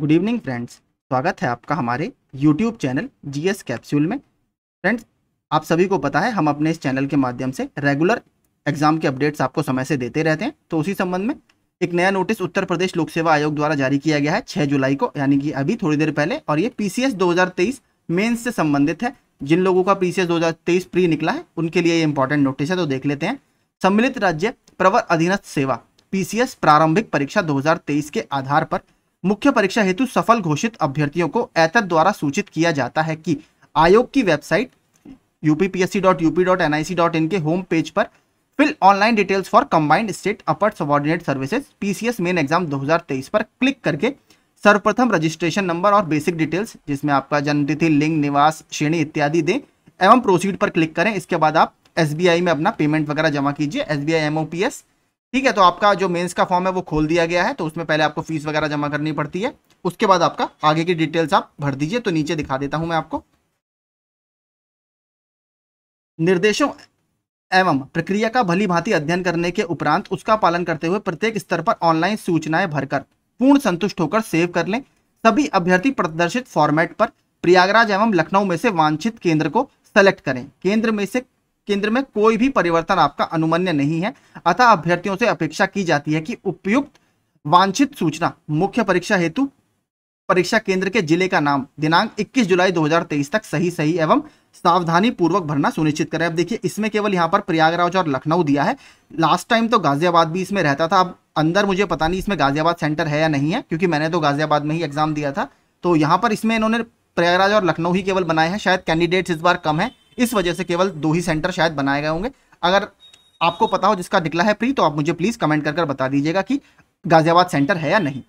good evening friends स्वागत है आपका हमारे यूट्यूब चैनल जीएस कैप्सूल में फ्रेंड्स आप सभी को पता है हम अपने इस चैनल के माध्यम से रेगुलर एग्जाम के अपडेट्स आपको समय से देते रहते हैं तो उसी संबंध में एक नया नोटिस उत्तर प्रदेश लोक सेवा आयोग द्वारा जारी किया गया है छः जुलाई को यानी कि अभी थोड़ी देर पहले और ये पी सी मेंस से संबंधित है जिन लोगों का पी सी प्री निकला है उनके लिए ये इंपॉर्टेंट नोटिस है तो देख लेते हैं सम्मिलित राज्य प्रवर अधीनस्थ सेवा पीसीएस प्रारंभिक परीक्षा 2023 के आधार पर मुख्य परीक्षा हेतु सफल घोषित अभ्यर्थियों को एतद द्वारा सूचित किया जाता है कि आयोग की वेबसाइट यूपीपीएससी.यूपी.एनआईसी.इन के होम पेज पर fill online details for combined state upper subordinate services PCS main exam 2023 पर क्लिक करके सर्वप्रथम रजिस्ट्रेशन नंबर और बेसिक डिटेल्स जिसमें आपका जन्मतिथि लिंग निवास श्रेणी इत्यादि दें एवं प्रोसीड पर क्लिक करें इसके बाद आप एस में अपना पेमेंट वगैरह जमा कीजिए एस बी आई ठीक है तो आपका जो मेंस का फॉर्म है वो खोल दिया गया है तो उसमें पहले आपको फीस वगैरह जमा करनी पड़ती है उसके बाद आपका आगे की डिटेल्स आप भर दीजिए तो नीचे दिखा देता हूं मैं आपको निर्देशों एवं प्रक्रिया का भली भांति अध्ययन करने के उपरांत उसका पालन करते हुए प्रत्येक स्तर पर ऑनलाइन सूचनाएं भरकर पूर्ण संतुष्ट होकर सेव कर लें सभी अभ्यर्थी प्रदर्शित फॉर्मेट पर प्रयागराज एवं लखनऊ में से वांछित केंद्र को सेलेक्ट करें केंद्र में से केंद्र में कोई भी परिवर्तन आपका अनुमन्य नहीं है अतः अभ्यर्थियों से अपेक्षा की जाती है कि उपयुक्त वांछित सूचना मुख्य परीक्षा हेतु परीक्षा केंद्र के जिले का नाम दिनांक 21 जुलाई 2023 तक सही सही एवं सावधानी पूर्वक भरना सुनिश्चित करें अब देखिए इसमें केवल यहाँ पर प्रयागराज और लखनऊ दिया है लास्ट टाइम तो गाजियाबाद भी इसमें रहता था अब अंदर मुझे पता नहीं इसमें गाजियाबाद सेंटर है या नहीं है क्योंकि मैंने तो गाजियाबाद में ही एग्जाम दिया था तो यहाँ पर इसमें इन्होंने प्रयागराज और लखनऊ ही केवल बनाए हैं शायद कैंडिडेट्स इस बार कम है इस वजह से केवल दो ही सेंटर शायद बनाए गए होंगे अगर आपको पता हो जिसका निकला है प्री तो आप मुझे प्लीज़ कमेंट कर कर बता दीजिएगा कि गाजियाबाद सेंटर है या नहीं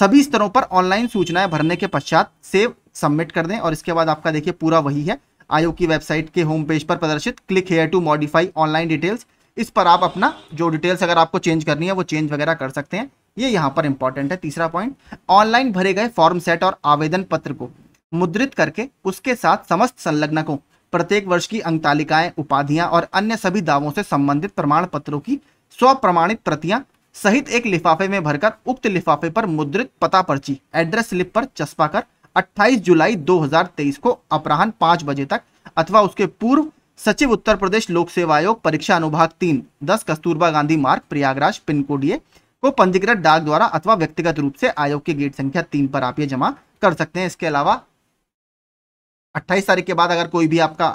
सभी स्तरों पर ऑनलाइन सूचनाएं भरने के पश्चात सेव सबमिट कर दें और इसके बाद आपका देखिए पूरा वही है आयोग की वेबसाइट के होम पेज पर प्रदर्शित click here to modify online details इस पर आप अपना जो डिटेल्स अगर आपको चेंज करनी है वो चेंज वगैरह कर सकते हैं ये यहाँ पर इंपॉर्टेंट है तीसरा पॉइंट ऑनलाइन भरे गए फॉर्म सेट और आवेदन पत्र को मुद्रित करके उसके साथ समस्त संलग्नकों प्रत्येक वर्ष की अंकतालिकाएं उपाधियां और अन्य सभी दावों से संबंधित प्रमाण पत्रों की स्व प्रमाणित प्रतियां सहित एक लिफाफे में भरकर उक्त लिफाफे पर मुद्रित पता पर्ची एड्रेस स्लिप पर चस्पा कर अट्ठाईस जुलाई 2023 को अपराहन पांच बजे तक अथवा उसके पूर्व सचिव उत्तर प्रदेश लोक सेवा आयोग परीक्षा अनुभाग तीन दस कस्तूरबा गांधी मार्ग प्रयागराज पिन कोड को पंजीकृत डाक द्वारा अथवा व्यक्तिगत रूप से आयोग के गेट संख्या तीन पर आप ये जमा कर सकते हैं इसके अलावा अट्ठाईस तारीख के बाद अगर कोई भी आपका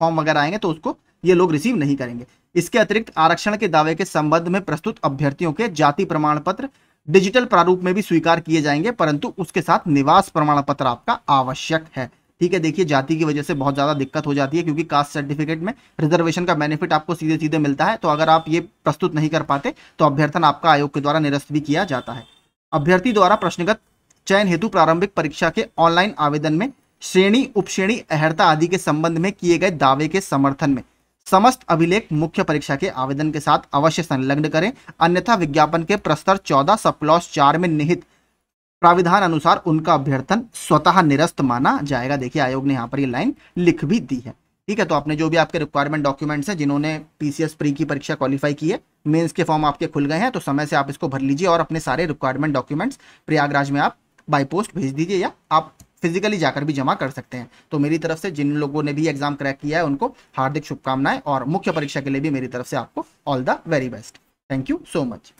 फॉर्म वगैरह आएंगे तो उसको ये लोग रिसीव नहीं करेंगे इसके अतिरिक्त आरक्षण के दावे के संबंध में प्रस्तुत अभ्यर्थियों के जाति प्रमाण पत्र डिजिटल प्रारूप में भी स्वीकार किए जाएंगे परंतु उसके साथ निवास प्रमाण पत्र आपका आवश्यक है ठीक है देखिए जाति की वजह से बहुत ज़्यादा दिक्कत हो जाती है क्योंकि कास्ट सर्टिफिकेट में रिजर्वेशन का बेनिफिट आपको सीधे सीधे मिलता है तो अगर आप ये प्रस्तुत नहीं कर पाते तो अभ्यर्थन आपका आयोग के द्वारा निरस्त भी किया जाता है अभ्यर्थी द्वारा प्रश्नगत चयन हेतु प्रारंभिक परीक्षा के ऑनलाइन आवेदन में श्रेणी उपश्रेणी अहर्ता आदि के संबंध में किए गए दावे के समर्थन में समस्त अभिलेख मुख्य परीक्षा के आवेदन के साथ अवश्य संलग्न करें अन्यथा विज्ञापन के प्रस्तर चौदह सप्लॉस चार में निहित प्राविधान अनुसार उनका अभ्यर्थन स्वतः निरस्त माना जाएगा देखिए आयोग ने यहाँ पर ये लाइन लिख भी दी है ठीक है तो आपने जो भी आपके रिक्वायरमेंट डॉक्यूमेंट्स हैं जिन्होंने पीसीएस प्री की परीक्षा क्वालिफाई की है मेंस के फॉर्म आपके खुल गए हैं तो समय से आप इसको भर लीजिए और अपने सारे रिक्वायरमेंट डॉक्यूमेंट्स प्रयागराज में आप बाई पोस्ट भेज दीजिए या आप फिजिकली जाकर भी जमा कर सकते हैं तो मेरी तरफ से जिन लोगों ने भी एग्जाम क्रैक किया है उनको हार्दिक शुभकामनाएं और मुख्य परीक्षा के लिए भी मेरी तरफ से आपको all the very best thank you so much